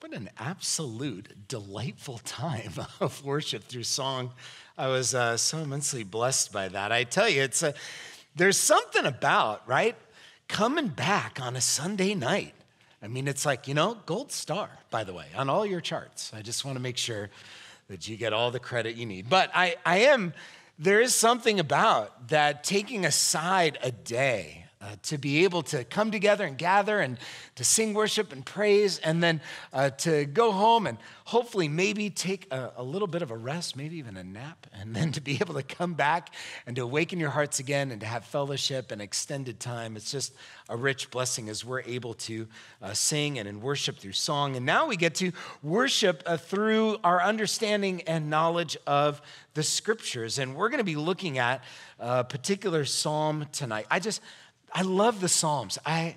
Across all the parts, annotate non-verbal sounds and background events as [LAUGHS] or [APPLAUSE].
What an absolute delightful time [LAUGHS] of worship through song. I was uh, so immensely blessed by that. I tell you, it's a, there's something about, right? Coming back on a Sunday night. I mean, it's like, you know, gold star, by the way, on all your charts. I just want to make sure that you get all the credit you need. But I, I am, there is something about that taking aside a day uh, to be able to come together and gather and to sing worship and praise, and then uh, to go home and hopefully maybe take a, a, little bit of a rest, maybe even a nap, [LAUGHS] and then to be able to come back and to awaken your hearts again and to have fellowship and extended time. It's just a rich blessing as we're able to uh, sing and worship through song. And now we get to worship uh, through our understanding and knowledge of the scriptures. And we're going to be looking at a uh, particular psalm tonight. I just, I love the Psalms. I,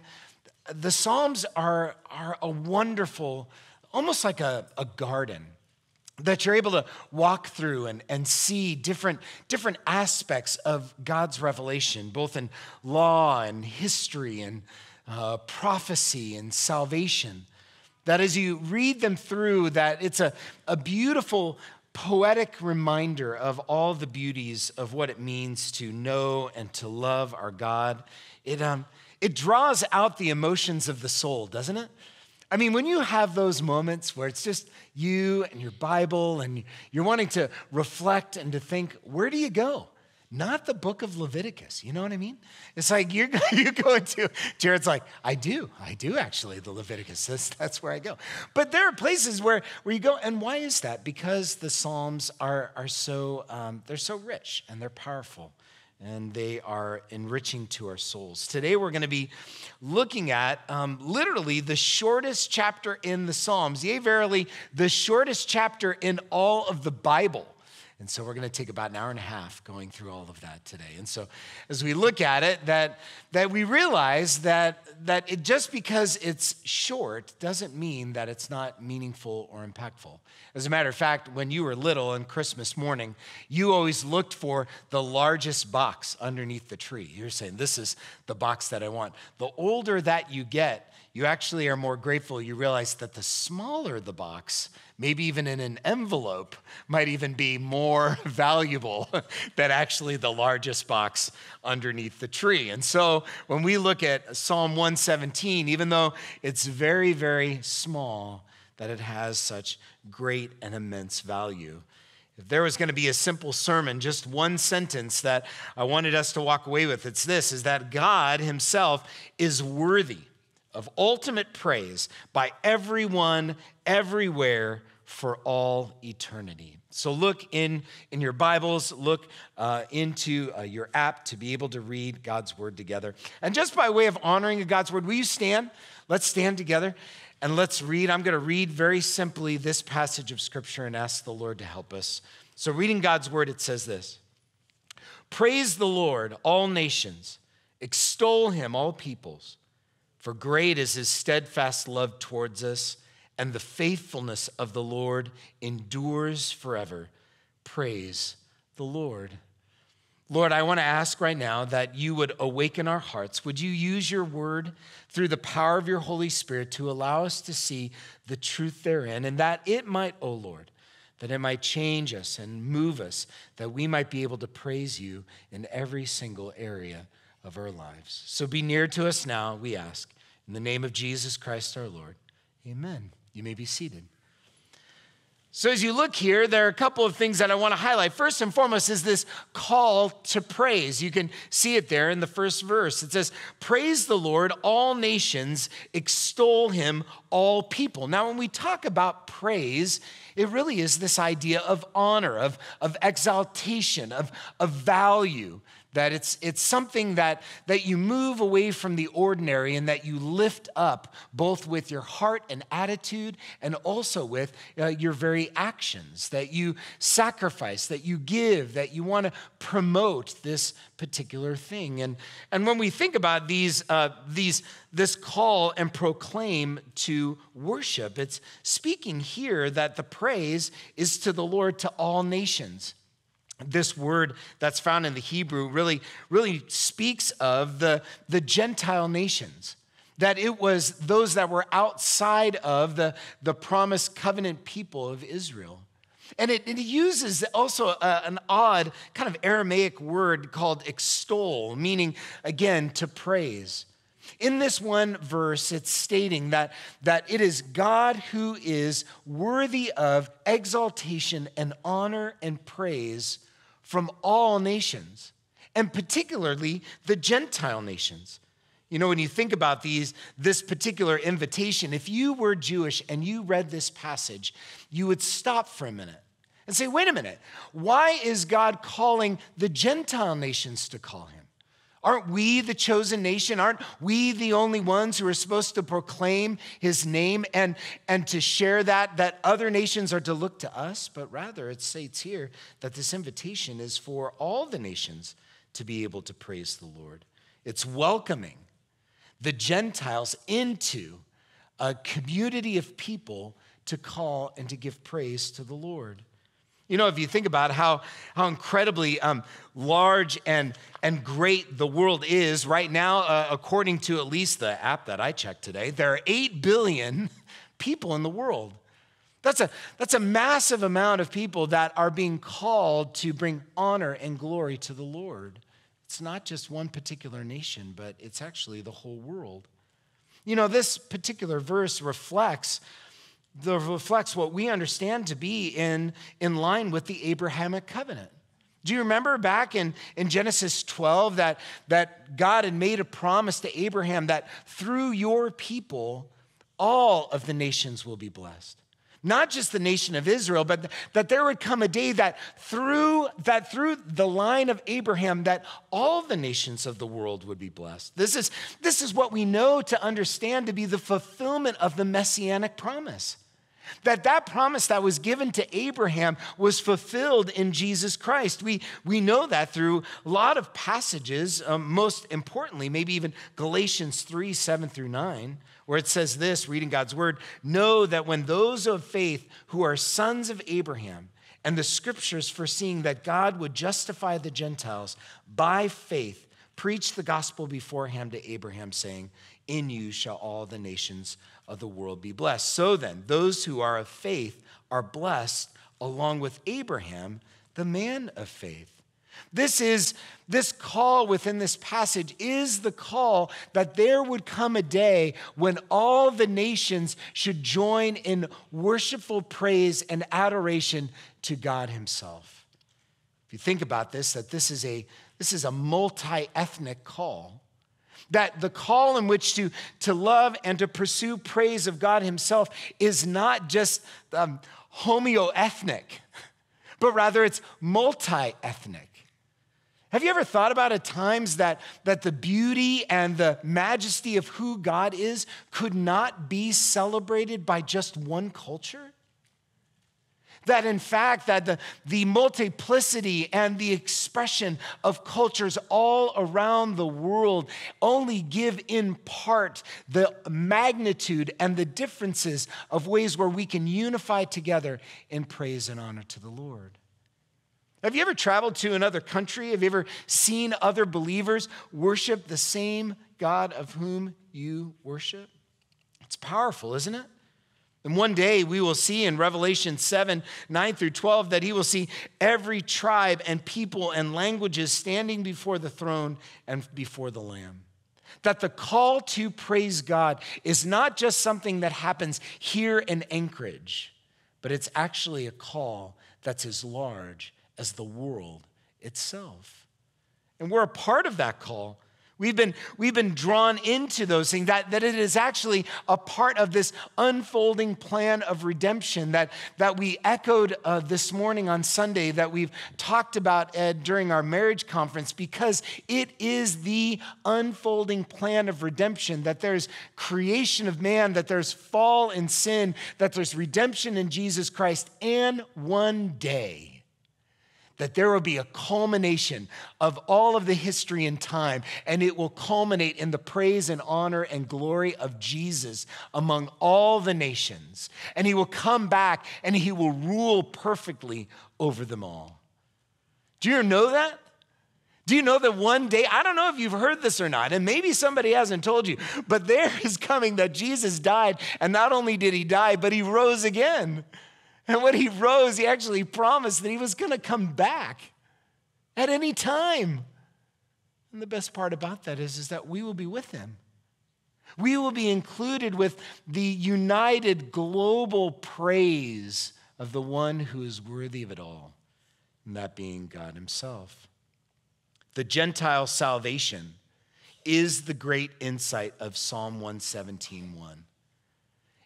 the Psalms are, are a wonderful, almost like a, a garden that you're able to walk through and, and see different, different aspects of God's revelation, both in law and history and uh, prophecy and salvation. That as you read them through, that it's a, a beautiful poetic reminder of all the beauties of what it means to know and to love our God. It, um, it draws out the emotions of the soul, doesn't it? I mean, when you have those moments where it's just you and your Bible and you're wanting to reflect and to think, where do you go? not the book of Leviticus. You know what I mean? It's like you're, [LAUGHS] you're going to, Jared's like, I do, I do actually, the Leviticus. That's, that's where I go. But there are places where, where you go, and why is that? Because the Psalms are, are so, um, they're so rich and they're powerful and they are enriching to our souls. Today, we're going to be looking at um, literally the shortest chapter in the Psalms, yea, verily, the shortest chapter in all of the Bible. And so we're going to take about an hour and a half going through all of that today. And so as we look at it, that, that we realize that, that it, just because it's short doesn't mean that it's not meaningful or impactful. As a matter of fact, when you were little on Christmas morning, you always looked for the largest box underneath the tree. You're saying, This is the box that I want. The older that you get, you actually are more grateful. You realize that the smaller the box, maybe even in an envelope, might even be more [LAUGHS] valuable [LAUGHS] than actually the largest box underneath the tree. And so when we look at Psalm 117, even though it's very, very small, that it has such great and immense value. If there was going to be a simple sermon, just one sentence that I wanted us to walk away with, it's this is that God himself is worthy of ultimate praise by everyone everywhere for all eternity. So look in, in your Bibles, look uh, into uh, your app to be able to read God's word together. And just by way of honoring God's word, will you stand? Let's stand together and let's read. I'm going to read very simply this passage of scripture and ask the Lord to help us. So, reading God's word, it says this Praise the Lord, all nations, extol him, all peoples, for great is his steadfast love towards us and the faithfulness of the Lord endures forever. Praise the Lord. Lord, I want to ask right now that you would awaken our hearts. Would you use your word through the power of your Holy Spirit to allow us to see the truth therein, and that it might, O oh Lord, that it might change us and move us, that we might be able to praise you in every single area of our lives. So be near to us now, we ask. In the name of Jesus Christ our Lord, amen. You may be seated. So, as you look here, there are a couple of things that I want to highlight. First and foremost is this call to praise. You can see it there in the first verse. It says, Praise the Lord, all nations, extol him, all people. Now, when we talk about praise, it really is this idea of honor, of, of exaltation, of, of value that it's, it's something that, that you move away from the ordinary and that you lift up both with your heart and attitude and also with uh, your very actions, that you sacrifice, that you give, that you want to promote this particular thing. And, and when we think about these, uh, these, this call and proclaim to worship, it's speaking here that the praise is to the Lord to all nations this word that's found in the Hebrew really, really speaks of the, the Gentile nations. That it was those that were outside of the, the promised covenant people of Israel. And it, it uses also a, an odd kind of Aramaic word called extol, meaning, again, to praise. In this one verse, it's stating that, that it is God who is worthy of exaltation and honor and praise from all nations, and particularly the Gentile nations. You know, when you think about these, this particular invitation, if you were Jewish and you read this passage, you would stop for a minute and say, wait a minute, why is God calling the Gentile nations to call him? Aren't we the chosen nation? Aren't we the only ones who are supposed to proclaim his name and, and to share that, that other nations are to look to us? But rather, it states here that this invitation is for all the nations to be able to praise the Lord. It's welcoming the Gentiles into a community of people to call and to give praise to the Lord. You know, if you think about how, how incredibly um, large and, and great the world is right now, uh, according to at least the app that I checked today, there are 8 billion [LAUGHS] people in the world. That's a, that's a massive amount of people that are being called to bring honor and glory to the Lord. It's not just one particular nation, but it's actually the whole world. You know, this particular verse reflects that reflects what we understand to be in, in line with the Abrahamic covenant. Do you remember back in, in Genesis 12 that, that God had made a promise to Abraham that through your people, all of the nations will be blessed? not just the nation of Israel, but that there would come a day that through, that through the line of Abraham, that all the nations of the world would be blessed. This is, this is what we know to understand to be the fulfillment of the messianic promise that that promise that was given to Abraham was fulfilled in Jesus Christ. We, we know that through a lot of passages, um, most importantly, maybe even Galatians 3 7 through 9, where it says this reading God's word, know that when those of faith who are sons of Abraham, and the scriptures foreseeing that God would justify the Gentiles by faith, preached the gospel beforehand to Abraham, saying, In you shall all the nations of the world be blessed. So then, those who are of faith are blessed along with Abraham, the man of faith. This is this call within this passage is the call that there would come a day when all the nations should join in worshipful praise and adoration to God himself. If you think about this that this is a this is a multi-ethnic call that the call in which to, to love and to pursue praise of God Himself is not just um, homeoethnic, [LAUGHS] but rather it's multi ethnic. Have you ever thought about at times that, that the beauty and the majesty of who God is could not be celebrated by just one culture? that in fact that the, the multiplicity and the expression of cultures all around the world only give in part the magnitude and the differences of ways where we can unify together in praise and honor to the Lord. Have you ever traveled to another country? Have you ever seen other believers worship the same God of whom you worship? It's powerful, isn't it? And one day we will see in Revelation 7 9 through 12 that he will see every tribe and people and languages standing before the throne and before the Lamb. That the call to praise God is not just something that happens here in Anchorage, but it's actually a call that's as large as the world itself. And we're a part of that call We've been, we've been drawn into those things, that, that it is actually a part of this unfolding plan of redemption that, that we echoed uh, this morning on Sunday, that we've talked about Ed, during our marriage conference, because it is the unfolding plan of redemption that there's creation of man, that there's fall and sin, that there's redemption in Jesus Christ, and one day that there will be a culmination of all of the history and time, and it will culminate in the praise and honor and glory of Jesus among all the nations. And he will come back and he will rule perfectly over them all. Do you know that? Do you know that one day, I don't know if you've heard this or not, and maybe somebody hasn't told you, but there is coming that Jesus died, and not only did he die, but he rose again. And when he rose, he actually promised that he was going to come back at any time. And the best part about that is, is that we will be with him. We will be included with the united global praise of the one who is worthy of it all, and that being God Himself. The Gentile salvation is the great insight of Psalm 117.1.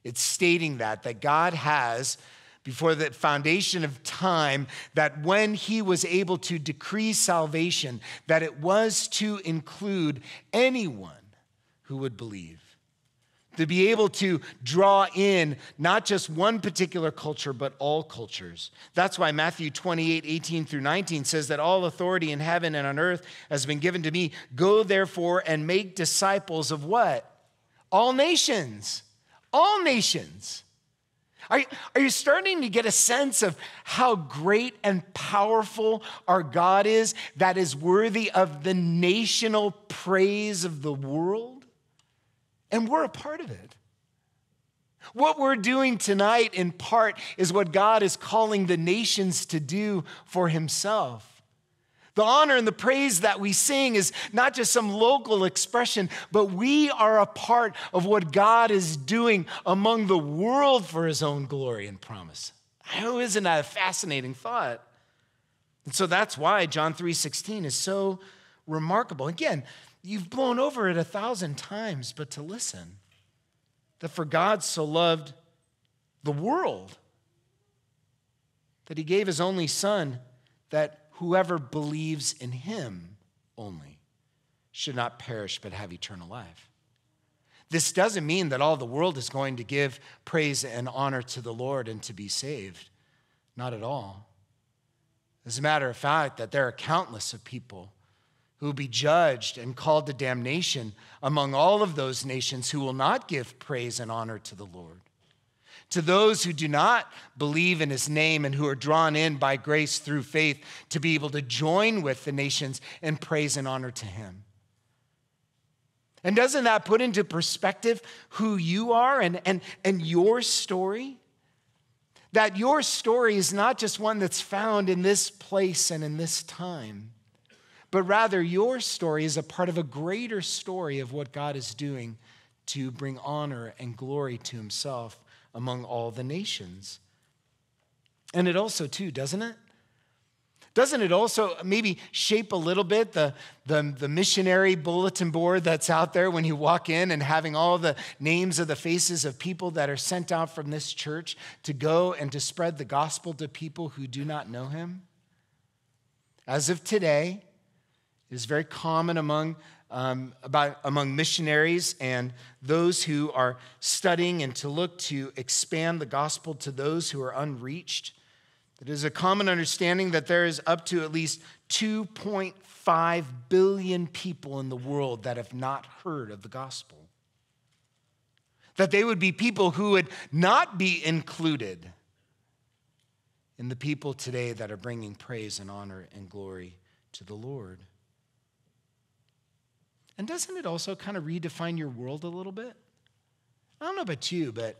It's stating that, that God has before the foundation of time that when he was able to decree salvation, that it was to include anyone who would believe. To be able to draw in not just one particular culture, but all cultures. That's why Matthew 28, 18 through 19 says that all authority in heaven and on earth has been given to me. Go therefore and make disciples of what? All nations. All nations. Are you, are you starting to get a sense of how great and powerful our God is that is worthy of the national praise of the world? And we're a part of it. What we're doing tonight, in part, is what God is calling the nations to do for Himself. The honor and the praise that we sing is not just some local expression, but we are a part of what God is doing among the world for his own glory and promise. How isn't that a fascinating thought? And so that's why John 3:16 is so remarkable. Again, you've blown over it a thousand times, but to listen. That for God so loved the world that he gave his only son that whoever believes in him only should not perish but have eternal life. This doesn't mean that all the world is going to give praise and honor to the Lord and to be saved. Not at all. As a matter of fact, that there are countless of people who will be judged and called to damnation among all of those nations who will not give praise and honor to the Lord. To those who do not believe in his name and who are drawn in by grace through faith to be able to join with the nations in praise and honor to him. And doesn't that put into perspective who you are and, and, and your story? That your story is not just one that's found in this place and in this time, but rather your story is a part of a greater story of what God is doing to bring honor and glory to Himself among all the nations. And it also, too, doesn't it? Doesn't it also maybe shape a little bit the, the, the, missionary bulletin board that's out there when you walk in and having all the names of the faces of people that are sent out from this church to go and to spread the gospel to people who do not know him? As of today, it is very common among um, about, among missionaries and those who are studying and to look to expand the gospel to those who are unreached. It is a common understanding that there is up to at least 2.5 billion people in the world that have not heard of the gospel. That they would be people who would not be included in the people today that are bringing praise and honor and glory to the Lord. And doesn't it also kind of redefine your world a little bit? I don't know about you, but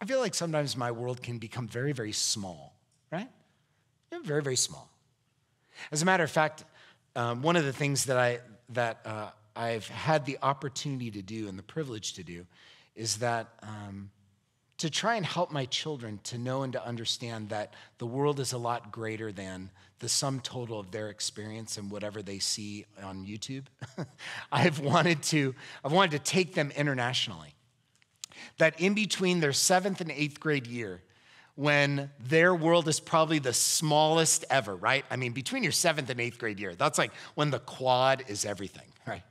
I feel like sometimes my world can become very, very small, right? Very, very small. As a matter of fact, um, one of the things that I that uh, I've had the opportunity to do and the privilege to do is that um, to try and help my children to know and to understand that the world is a lot greater than the sum total of their experience and whatever they see on YouTube. [LAUGHS] I've wanted to I've wanted to take them internationally. That in between their 7th and 8th grade year when their world is probably the smallest ever, right? I mean, between your 7th and 8th grade year, that's like when the quad is everything, right?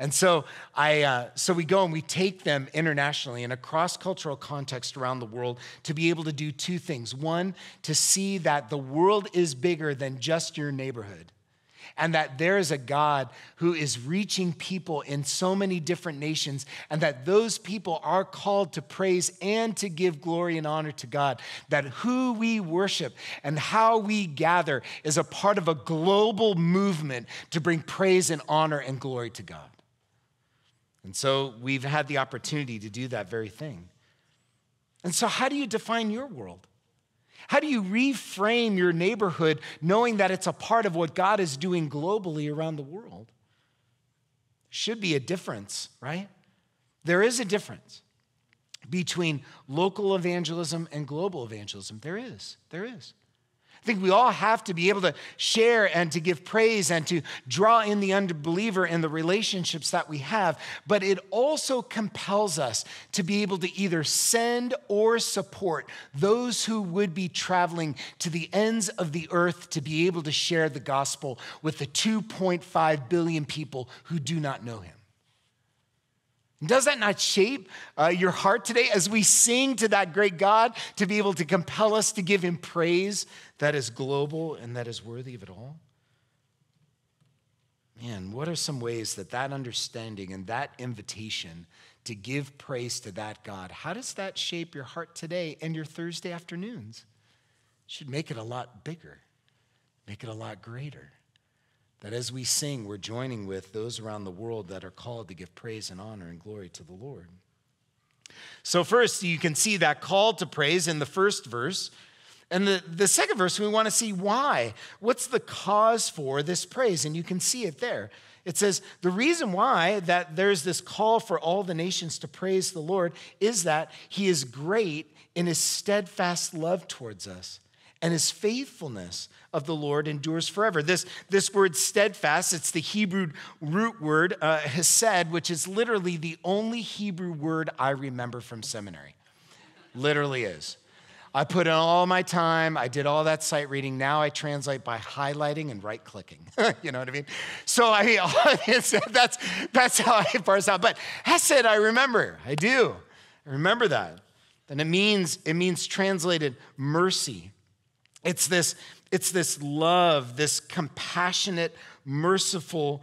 And so I, uh, so we go and we take them internationally in a cross-cultural context around the world to be able to do two things. One, to see that the world is bigger than just your neighborhood and that there is a God who is reaching people in so many different nations, and that those people are called to praise and to give glory and honor to God. That who we worship and how we gather is a part of a global movement to bring praise and honor and glory to God. And so we've had the opportunity to do that very thing. And so, how do you define your world? How do you reframe your neighborhood knowing that it's a part of what God is doing globally around the world? Should be a difference, right? There is a difference between local evangelism and global evangelism. There is. There is. I think we all have to be able to share and to give praise and to draw in the unbeliever in the relationships that we have. But it also compels us to be able to either send or support those who would be traveling to the ends of the earth to be able to share the gospel with the 2.5 billion people who do not know him. Does that not shape uh, your heart today as we sing to that great God to be able to compel us to give him praise that is global and that is worthy of it all? Man, what are some ways that that understanding and that invitation to give praise to that God, how does that shape your heart today and your Thursday afternoons? should make it a lot bigger, make it a lot greater. That as we sing, we're joining with those around the world that are called to give praise and honor and glory to the Lord. So, first, you can see that call to praise in the first verse. And the, the second verse, we want to see why. What's the cause for this praise? And you can see it there. It says, The reason why that there's this call for all the nations to praise the Lord is that he is great in his steadfast love towards us and his faithfulness of the Lord endures forever. This, this word steadfast, it's the Hebrew root word, uh, hesed, which is literally the only Hebrew word I remember from seminary. literally is. I put in all my time. I did all that sight reading. Now I translate by highlighting and right clicking. [LAUGHS] you know what I mean? So I mean, [LAUGHS] that's, that's how I parse out. But Hesed, I remember. I do. I remember that. And it means, it means translated mercy it's this, it's this love, this compassionate, merciful,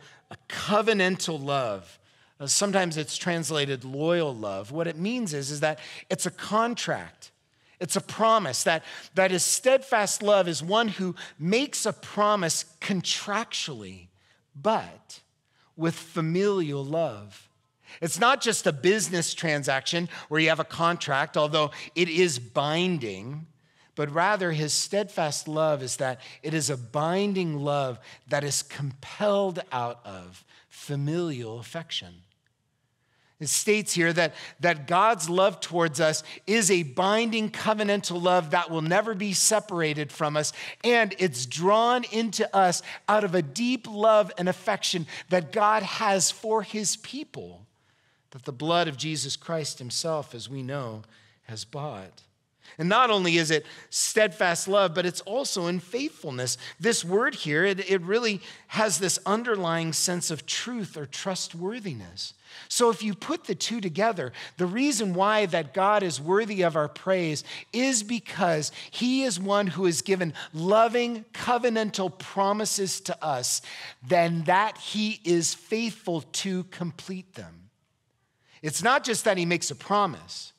covenantal love. Uh, sometimes it's translated loyal love. What it means is, is that it's a contract. It's a promise that, that is steadfast love is one who makes a promise contractually, but with familial love. It's not just a business transaction where you have a contract, although it is binding but rather his steadfast love is that it is a binding love that is compelled out of familial affection. It states here that, that God's love towards us is a binding covenantal love that will never be separated from us. And it's drawn into us out of a deep love and affection that God has for his people, that the blood of Jesus Christ himself, as we know, has bought. And not only is it steadfast love, but it's also in faithfulness. This word here, it, it really has this underlying sense of truth or trustworthiness. So if you put the two together, the reason why that God is worthy of our praise is because he is one who has given loving covenantal promises to us, then that he is faithful to complete them. It's not just that he makes a promise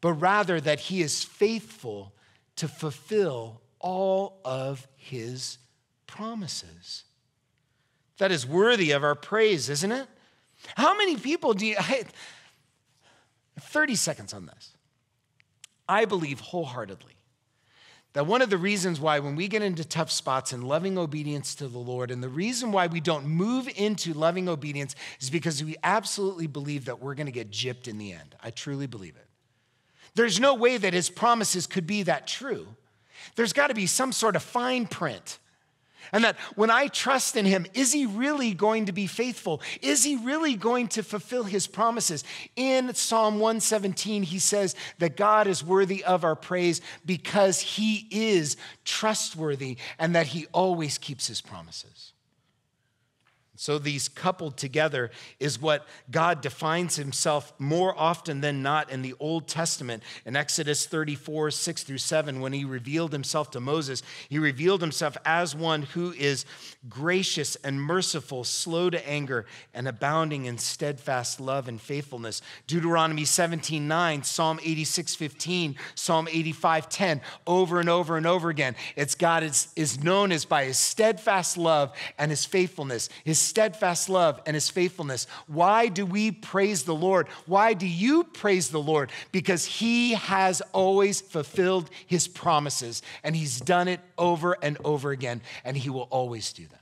but rather that he is faithful to fulfill all of his promises. That is worthy of our praise, isn't it? How many people do you. I, 30 seconds on this. I believe wholeheartedly that one of the reasons why, when we get into tough spots in loving obedience to the Lord, and the reason why we don't move into loving obedience is because we absolutely believe that we're going to get gypped in the end. I truly believe it. There's no way that his promises could be that true. There's got to be some sort of fine print. And that when I trust in him, is he really going to be faithful? Is he really going to fulfill his promises? In Psalm 117, he says that God is worthy of our praise because he is trustworthy and that he always keeps his promises. So, these coupled together is what God defines himself more often than not in the Old Testament. In Exodus 34, 6 through 7, when he revealed himself to Moses, he revealed himself as one who is gracious and merciful, slow to anger, and abounding in steadfast love and faithfulness. Deuteronomy 17, 9, Psalm 86, 15, Psalm 85, 10, over and over and over again. It's God is, is known as by his steadfast love and his faithfulness, his steadfast love and his faithfulness. Why do we praise the Lord? Why do you praise the Lord? Because he has always fulfilled his promises and he's done it over and over again, and he will always do that.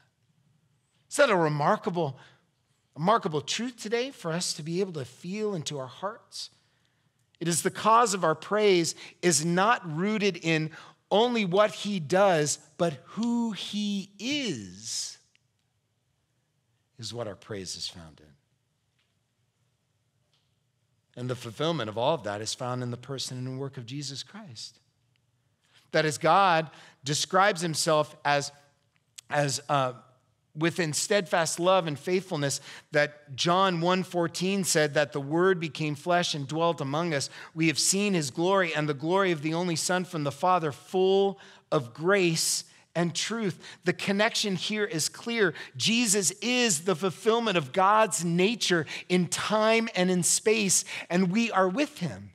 Is that a remarkable, remarkable truth today for us to be able to feel into our hearts? It is the cause of our praise is not rooted in only what he does, but who he is is what our praise is found in. And the fulfillment of all of that is found in the person and work of Jesus Christ. That as God describes himself as, as uh, within steadfast love and faithfulness that John 1:14 said that the word became flesh and dwelt among us we have seen his glory and the glory of the only son from the father full of grace and truth. The connection here is clear. Jesus is the fulfillment of God's nature in time and in space, and we are with him.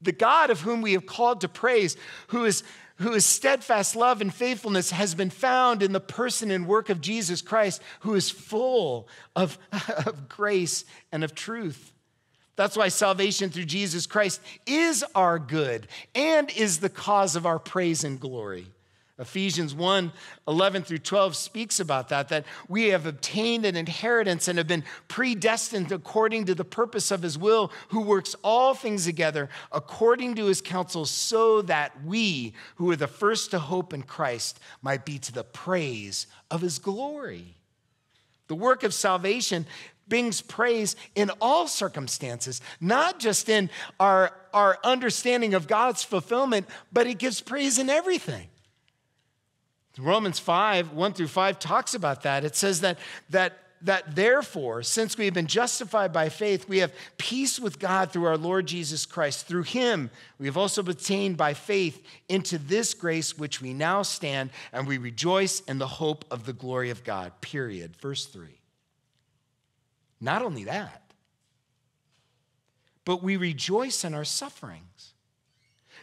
The God of whom we have called to praise, who is who is steadfast love and faithfulness has been found in the person and work of Jesus Christ, who is full of, [LAUGHS] of grace and of truth. That's why salvation through Jesus Christ is our good and is the cause of our praise and glory. Ephesians 1 11 through 12 speaks about that, that we have obtained an inheritance and have been predestined according to the purpose of his will, who works all things together according to his counsel, so that we, who are the first to hope in Christ, might be to the praise of his glory. The work of salvation brings praise in all circumstances, not just in our, our understanding of God's fulfillment, but it gives praise in everything. Romans 5, 1 through 5 talks about that. It says that, that, that therefore, since we have been justified by faith, we have peace with God through our Lord Jesus Christ. Through him, we have also obtained by faith into this grace which we now stand, and we rejoice in the hope of the glory of God. Period. Verse 3. Not only that, but we rejoice in our sufferings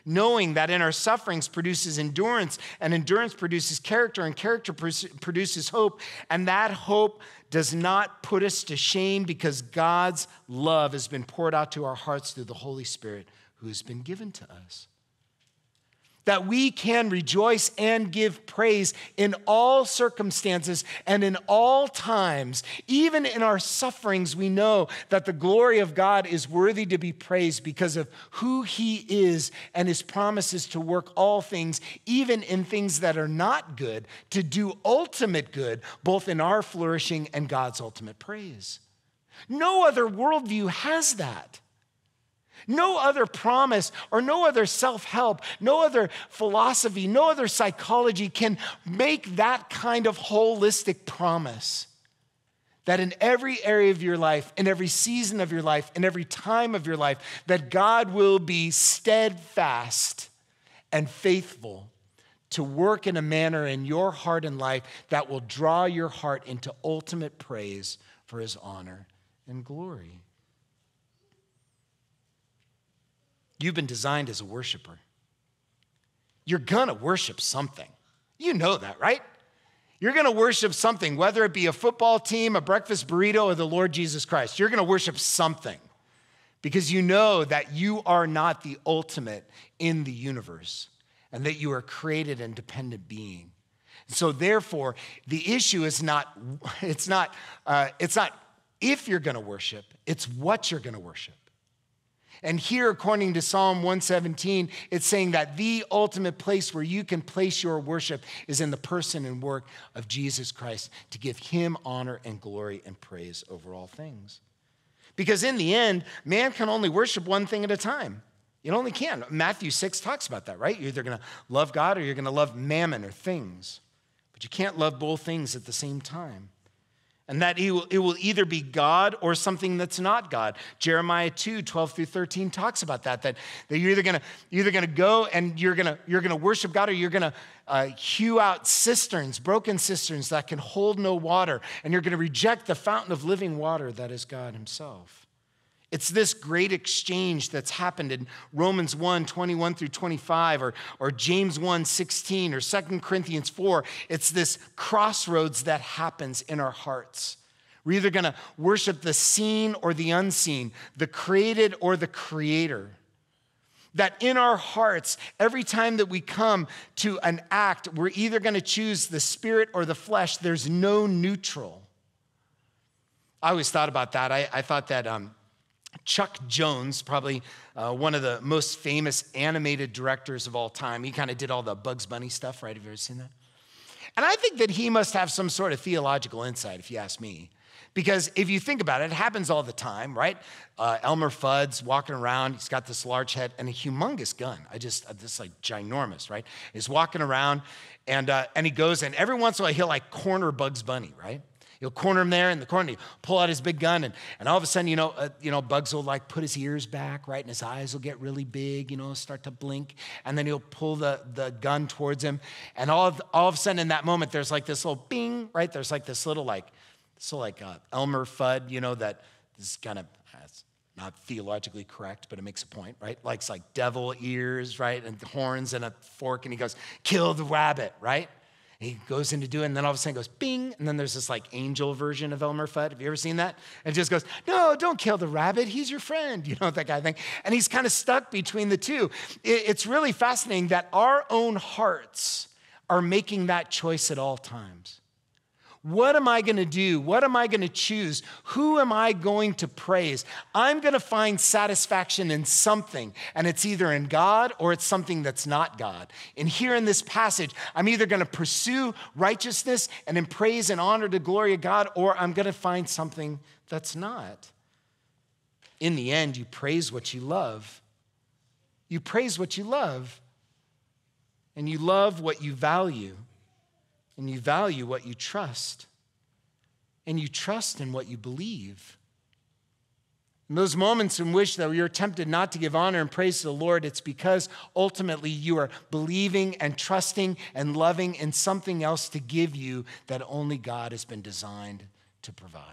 knowing that in our sufferings produces endurance, and endurance produces character, and character produces hope, and that hope does not put us to shame because God's love has been poured out to our hearts through the Holy Spirit who has been given to us that we can rejoice and give praise in all circumstances and in all times. Even in our sufferings, we know that the glory of God is worthy to be praised because of who He is and His promises to work all things, even in things that are not good, to do ultimate good, both in our flourishing and God's ultimate praise. No other worldview has that. No other promise or no other self help, no other philosophy, no other psychology can make that kind of holistic promise that in every area of your life, in every season of your life, in every time of your life, that God will be steadfast and faithful to work in a manner in your heart and life that will draw your heart into ultimate praise for his honor and glory. You've been designed as a worshiper. You're gonna worship something. You know that, right? You're gonna worship something, whether it be a football team, a breakfast burrito, or the Lord Jesus Christ. You're gonna worship something because you know that you are not the ultimate in the universe and that you are created and dependent being. So therefore, the issue is not it's not uh, it's not if you're going to worship; it's what you're going to worship. And here, according to Psalm 117, it's saying that the ultimate place where you can place your worship is in the person and work of Jesus Christ to give him honor and glory and praise over all things. Because in the end, man can only worship one thing at a time. It only can. Matthew 6 talks about that, right? You're either going to love God or you're going to love mammon or things. But you can't love both things at the same time and that it will, either be God or something that's not God. Jeremiah 2, 12 through 13 talks about that, that, that you're either gonna, either gonna go and you're gonna, you're gonna worship God or you're gonna uh, hew out cisterns, broken cisterns that can hold no water, and you're gonna reject the fountain of living water that is God Himself. It's this great exchange that's happened in Romans 1 21 through 25, or, or James 1 16, or 2 Corinthians 4. It's this crossroads that happens in our hearts. We're either going to worship the seen or the unseen, the created or the creator. That in our hearts, every time that we come to an act, we're either going to choose the spirit or the flesh. There's no neutral. I always thought about that. I, I thought that um, Chuck Jones, probably uh, one of the most famous animated directors of all time. He kind of did all the Bugs Bunny stuff, right? Have you ever seen that? And I think that he must have some sort of theological insight, if you ask me. Because if you think about it, it happens all the time, right? Uh, Elmer Fudd's walking around. He's got this large head and a humongous gun. I just, uh, this like ginormous, right? Is walking around and, uh, and he goes, and every once in a while, he'll like corner Bugs Bunny, right? he will corner him there in the corner. You pull out his big gun, and, and all of a sudden, you know, uh, you know, Bugs will like put his ears back, right, and his eyes will get really big, you know, start to blink, and then he'll pull the, the gun towards him, and all of, all of a sudden, in that moment, there's like this little bing, right? There's like this little like, so like uh, Elmer Fudd, you know, that is kind of uh, not theologically correct, but it makes a point, right? Likes like devil ears, right, and horns and a fork, and he goes, "Kill the rabbit," right? he goes in to do it, and then all of a sudden it goes bing, and then there's this like angel version of Elmer Fudd. Have you ever seen that? And just goes, no, don't kill the rabbit. He's your friend. [LAUGHS] You know what that guy think? And he's kind of stuck between the two. It's really fascinating that our own hearts are making that choice at all times. What am I going to do? What am I going to choose? Who am I going to praise? I'm going to find satisfaction in something, and it's either in God or it's something that's not God. And here in this passage, I'm either going to pursue righteousness and in praise and honor to glory of God, or I'm going to find something that's not. In the end, you praise what you love. You praise what you love, and you love what you value and you value what you trust, and you trust in what you believe. In those moments in which, though, you're tempted not to give honor and praise to the Lord, it's because ultimately you are believing and trusting and loving in something else to give you that only God has been designed to provide.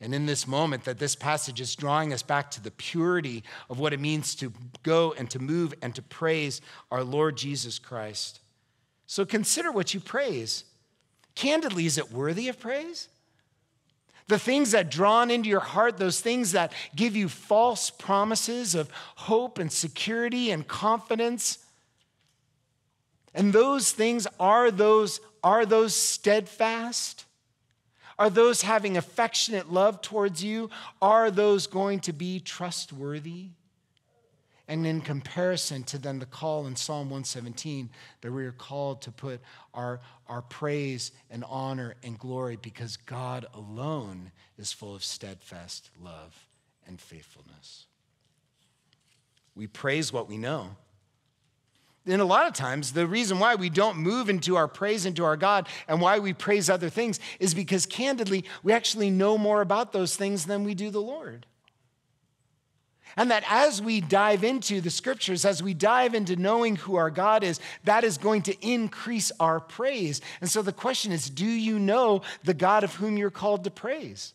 And in this moment, that this passage is drawing us back to the purity of what it means to go and to move and to praise our Lord Jesus Christ. So consider what you praise. Candidly, is it worthy of praise? The things that drawn into your heart, those things that give you false promises of hope and security and confidence. And those things are those are those steadfast? Are those having affectionate love towards you? Are those going to be trustworthy? And in comparison to then the call in Psalm 117 that we are called to put our, our praise and honor and glory because God alone is full of steadfast love and faithfulness. We praise what we know. And a lot of times, the reason why we don't move into our praise into our God and why we praise other things is because candidly, we actually know more about those things than we do the Lord. And that as we dive into the scriptures, as we dive into knowing who our God is, that is going to increase our praise. And so the question is do you know the God of whom you're called to praise?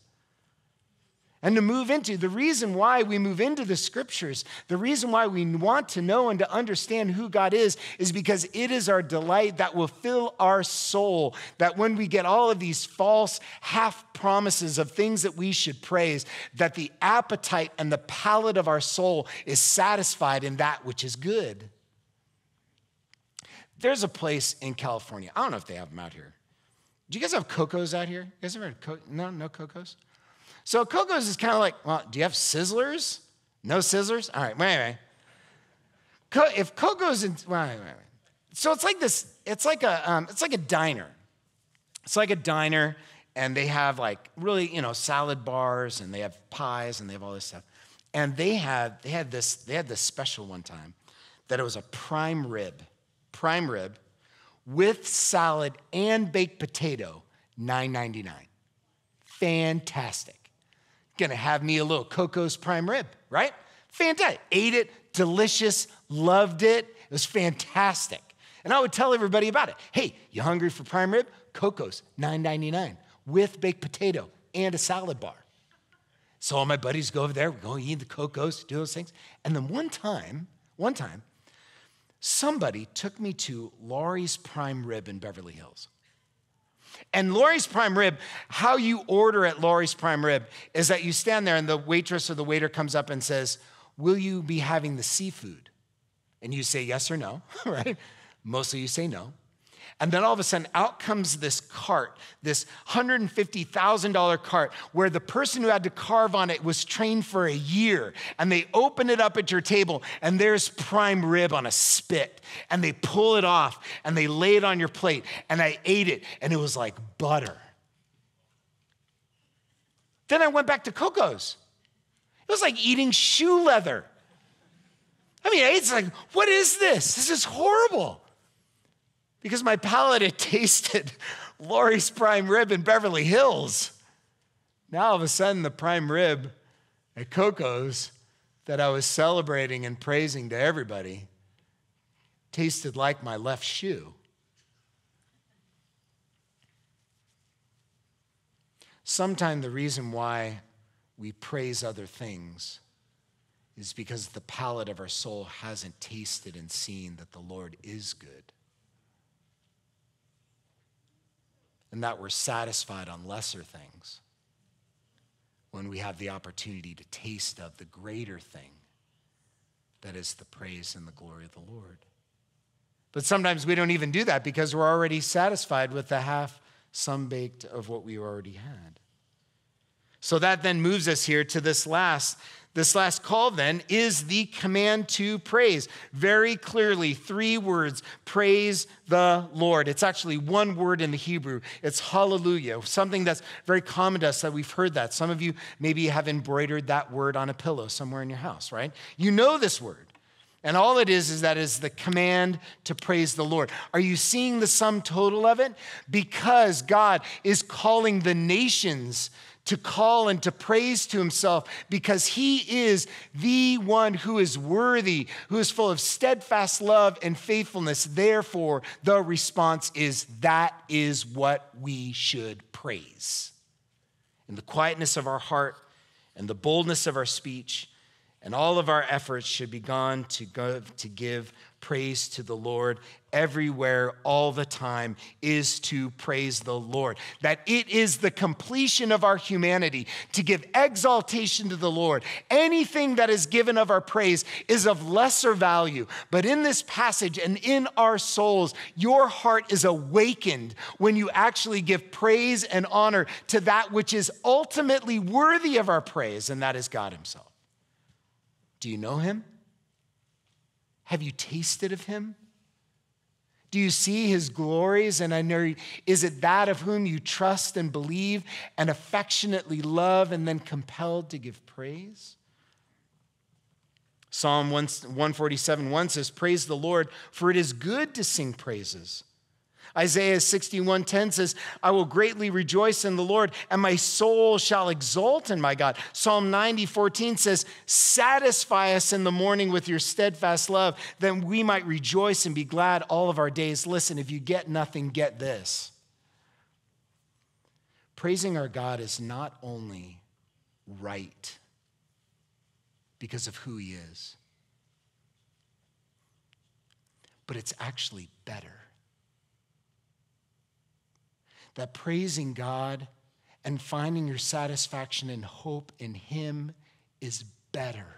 and to move into. The reason why we move into the scriptures, the reason why we want to know and to understand who God is, is because it is our delight that will fill our soul. That when we get all of these false half promises of things that we should praise, that the appetite and the palate of our soul is satisfied in that which is good. There's a place in California, I don't know if they have them out here. Do you guys have cocos out here? You guys ever had co- no, no cocos? So Coco's is kind of like, well, do you have sizzlers? No sizzlers? All right, wait, anyway. if Coco's in, well, anyway, wait. So it's like this, it's like a, um, it's like a diner. It's like a diner, and they have like really, you know, salad bars, and they have pies, and they have all this stuff. And they had, they had this, they had this special one time that it was a prime rib, prime rib with salad and baked potato, $9.99. Fantastic. Gonna have me a little Coco's prime rib, right? Fantastic. Ate it, delicious, loved it. It was fantastic. And I would tell everybody about it. Hey, you hungry for prime rib? Coco's, $9.99 with baked potato and a salad bar. So all my buddies go over there, we go eat the Coco's, do those things. And then one time, one time, somebody took me to Laurie's Prime Rib in Beverly Hills. And Lori's prime rib, how you order at Lori's prime rib is that you stand there and the waitress or the waiter comes up and says, Will you be having the seafood? And you say yes or no, [LAUGHS] right? Mostly you say no. And then all of a sudden, out comes this cart, this $150,000 cart, where the person who had to carve on it was trained for a year. And they open it up at your table, and there's prime rib on a spit. And they pull it off, and they lay it on your plate. And I ate it, and it was like butter. Then I went back to Coco's. It was like eating shoe leather. I mean, it's like, what is this? This is horrible because my palate had [LAUGHS] tasted Lori's prime rib in Beverly Hills. Now, all of a sudden, the prime rib at Coco's that I was celebrating and praising to everybody tasted like my left shoe. Sometimes the reason why we praise other things is because the palate of our soul hasn't tasted and seen that the Lord is good. and that we're satisfied on lesser things when we have the opportunity to taste of the greater thing that is the praise and the glory of the Lord. But sometimes we don't even do that because we're already satisfied with the half some baked of what we already had. So that then moves us here to this last this last call, then, is the command to praise. Very clearly, three words praise the Lord. It's actually one word in the Hebrew. It's hallelujah, something that's very common to us that we've heard that. Some of you maybe have embroidered that word on a pillow somewhere in your house, right? You know this word. And all it is is that is the command to praise the Lord. Are you seeing the sum total of it? Because God is calling the nations to call and to praise to himself because he is the one who is worthy, who is full of steadfast love and faithfulness. Therefore, the response is that is what we should praise. In the quietness of our heart and the boldness of our speech, and all of our efforts should be gone to, go, to give praise to the Lord everywhere, all the time, is to praise the Lord. That it is the completion of our humanity to give exaltation to the Lord. Anything that is given of our praise is of lesser value. But in this passage and in our souls, your heart is awakened when you actually give praise and honor to that which is ultimately worthy of our praise, and that is God Himself. Do you know Him? Have you tasted of him? Do you see his glories and I know is it that of whom you trust and believe and affectionately love and then compelled to give praise? Psalm 147 1 says, Praise the Lord, for it is good to sing praises Isaiah 61:10 says, "I will greatly rejoice in the Lord, and my soul shall exult in my God." Psalm 90:14 says, "Satisfy us in the morning with your steadfast love, that we might rejoice and be glad all of our days." Listen, if you get nothing, get this. Praising our God is not only right because of who he is, but it's actually better that praising God and finding your satisfaction and hope in Him is better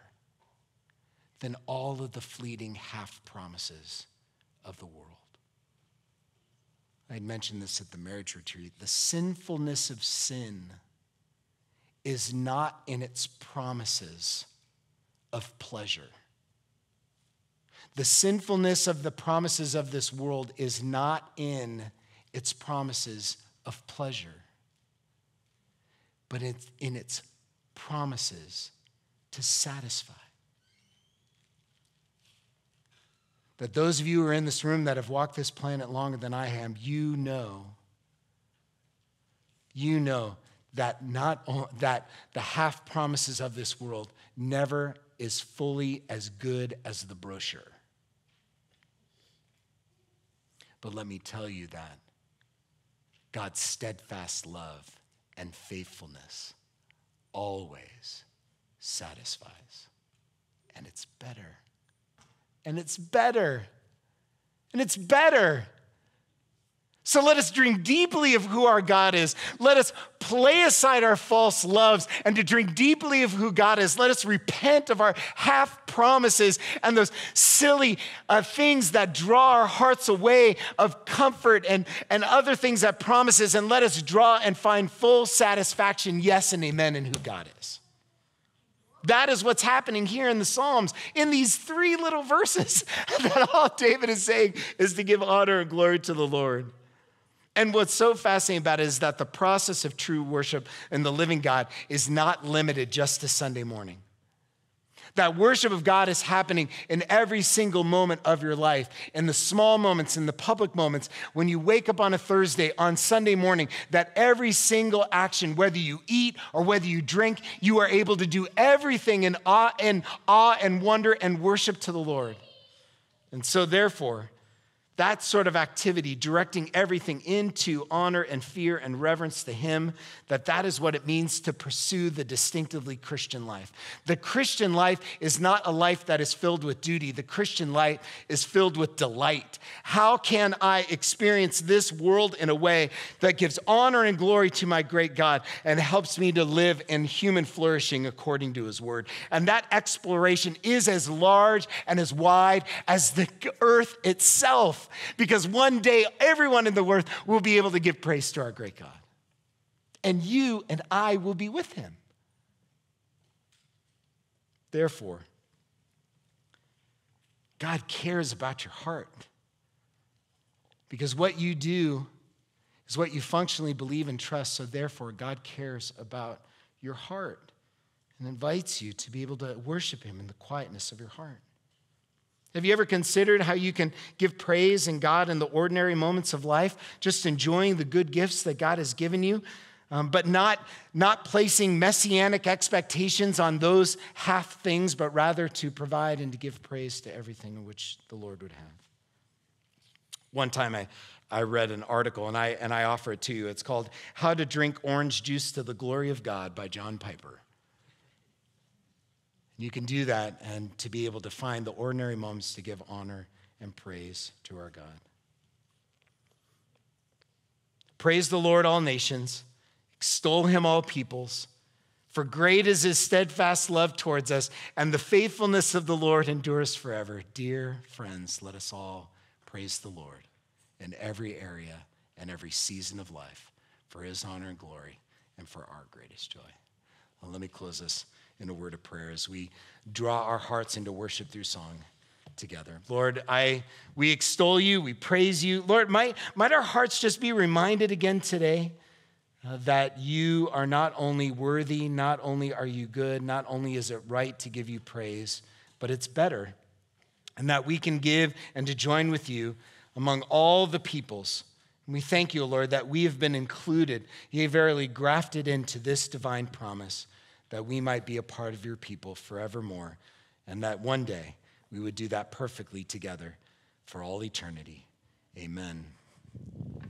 than all of the fleeting half promises of the world. I mentioned this at the marriage retreat. The sinfulness of sin is not in its promises of pleasure. The sinfulness of the promises of this world is not in its promises of pleasure, but in, in its promises to satisfy. That those of you who are in this room that have walked this planet longer than I have, you know, you know that not that the half promises of this world never is fully as good as the brochure. But let me tell you that God's steadfast love and faithfulness always satisfies. And it's better. And it's better. And it's better. So let us drink deeply of who our God is. Let us play aside our false loves and to drink deeply of who God is. Let us repent of our half promises and those silly uh, things that draw our hearts away of comfort and, and other things that promises. And let us draw and find full satisfaction, yes and amen, in who God is. That is what's happening here in the Psalms, in these three little verses, [LAUGHS] that all David is saying is to give honor and glory to the Lord. And what's so fascinating about it is that the process of true worship and the living God is not limited just to Sunday morning. That worship of God is happening in every single moment of your life, in the small moments, in the public moments, when you wake up on a Thursday, on Sunday morning, that every single action, whether you eat or whether you drink, you are able to do everything in awe and, awe and wonder and worship to the Lord. And so, therefore, that sort of activity, directing everything into honor and fear and reverence to Him, that that is what it means to pursue the distinctively Christian life. The Christian life is not a life that is filled with duty, the Christian life is filled with delight. How can I experience this world in a way that gives honor and glory to my great God and helps me to live in human flourishing according to His word? And that exploration is as large and as wide as the earth itself because one day everyone in the earth will be able to give praise to our great God. And you and I will be with him. Therefore, God cares about your heart because what you do is what you functionally believe and trust. So, therefore, God cares about your heart and invites you to be able to worship Him in the quietness of your heart. Have you ever considered how you can give praise in God in the ordinary moments of life, just enjoying the good gifts that God has given you, um, but not, not placing messianic expectations on those half things, but rather to provide and to give praise to everything in which the Lord would have? One time I, I read an article and I, and I offer it to you. It's called How to Drink Orange Juice to the Glory of God by John Piper. And you can do that and to be able to find the ordinary moments to give honor and praise to our God. Praise the Lord, all nations. Extol him, all peoples. For great is his steadfast love towards us, and the faithfulness of the Lord endures forever. Dear friends, let us all praise the Lord in every area and every season of life for his honor and glory and for our greatest joy. Well, let me close this in a word of prayer as we draw our hearts into worship through song together. Lord, I we extol you, we praise you. Lord, might, might our hearts just be reminded again today uh, that you are not only worthy, not only are you good, not only is it right to give you praise, but it's better. And that we can give and to join with you among all the peoples. And we thank you, Lord, that we have been included, yea, verily grafted into this divine promise that we might be a part of your people forevermore, and that one day we would do that perfectly together for all eternity. Amen.